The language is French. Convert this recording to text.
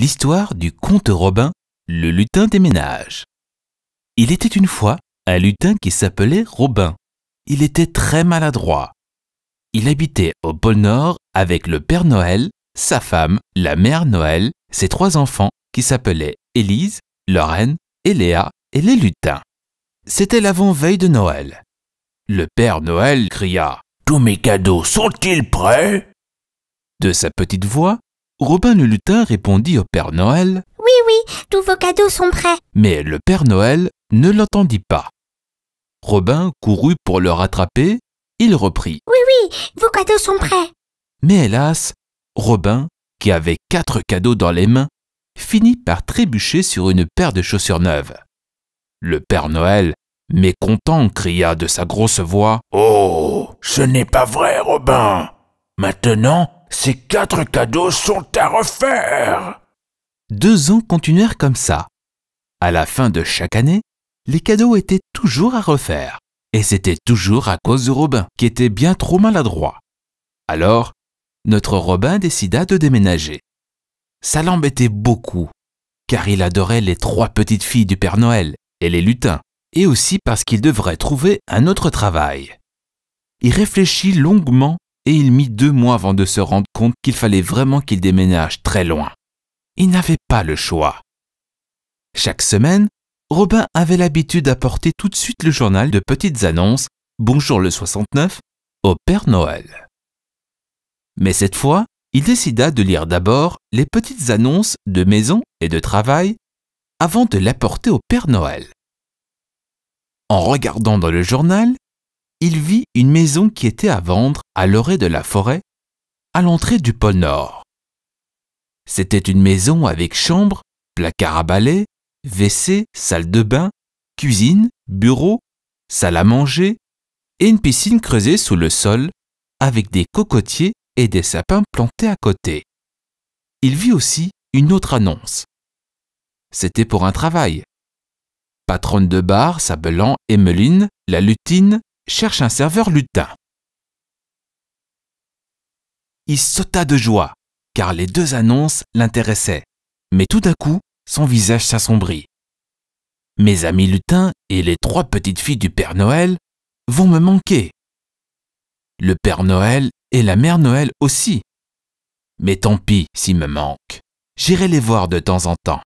l'histoire du comte Robin, le lutin des ménages. Il était une fois un lutin qui s'appelait Robin. Il était très maladroit. Il habitait au pôle Nord avec le Père Noël, sa femme, la mère Noël, ses trois enfants qui s'appelaient Élise, Lorraine, Eléa et les lutins. C'était l'avant-veille de Noël. Le Père Noël cria Tous mes cadeaux sont-ils prêts de sa petite voix, Robin le lutin répondit au Père Noël. Oui, oui, tous vos cadeaux sont prêts. Mais le Père Noël ne l'entendit pas. Robin courut pour le rattraper. Il reprit. Oui, oui, vos cadeaux sont prêts. Mais hélas, Robin, qui avait quatre cadeaux dans les mains, finit par trébucher sur une paire de chaussures neuves. Le Père Noël, mécontent, cria de sa grosse voix. Oh, ce n'est pas vrai, Robin. Maintenant, ces quatre cadeaux sont à refaire. Deux ans continuèrent comme ça. À la fin de chaque année, les cadeaux étaient toujours à refaire. Et c'était toujours à cause de Robin, qui était bien trop maladroit. Alors, notre Robin décida de déménager. Ça l'embêtait beaucoup, car il adorait les trois petites filles du Père Noël et les lutins, et aussi parce qu'il devrait trouver un autre travail. Il réfléchit longuement et il mit deux mois avant de se rendre compte qu'il fallait vraiment qu'il déménage très loin. Il n'avait pas le choix. Chaque semaine, Robin avait l'habitude d'apporter tout de suite le journal de petites annonces Bonjour le 69 au Père Noël. Mais cette fois, il décida de lire d'abord les petites annonces de maison et de travail avant de l'apporter au Père Noël. En regardant dans le journal, il vit une maison qui était à vendre à l'orée de la forêt, à l'entrée du pôle Nord. C'était une maison avec chambre, placard à balais, WC, salle de bain, cuisine, bureau, salle à manger et une piscine creusée sous le sol avec des cocotiers et des sapins plantés à côté. Il vit aussi une autre annonce. C'était pour un travail. Patronne de bar s'appelant Emmeline la lutine cherche un serveur lutin. Il sauta de joie, car les deux annonces l'intéressaient. Mais tout à coup, son visage s'assombrit. Mes amis lutins et les trois petites filles du Père Noël vont me manquer. Le Père Noël et la Mère Noël aussi. Mais tant pis s'ils me manquent. J'irai les voir de temps en temps.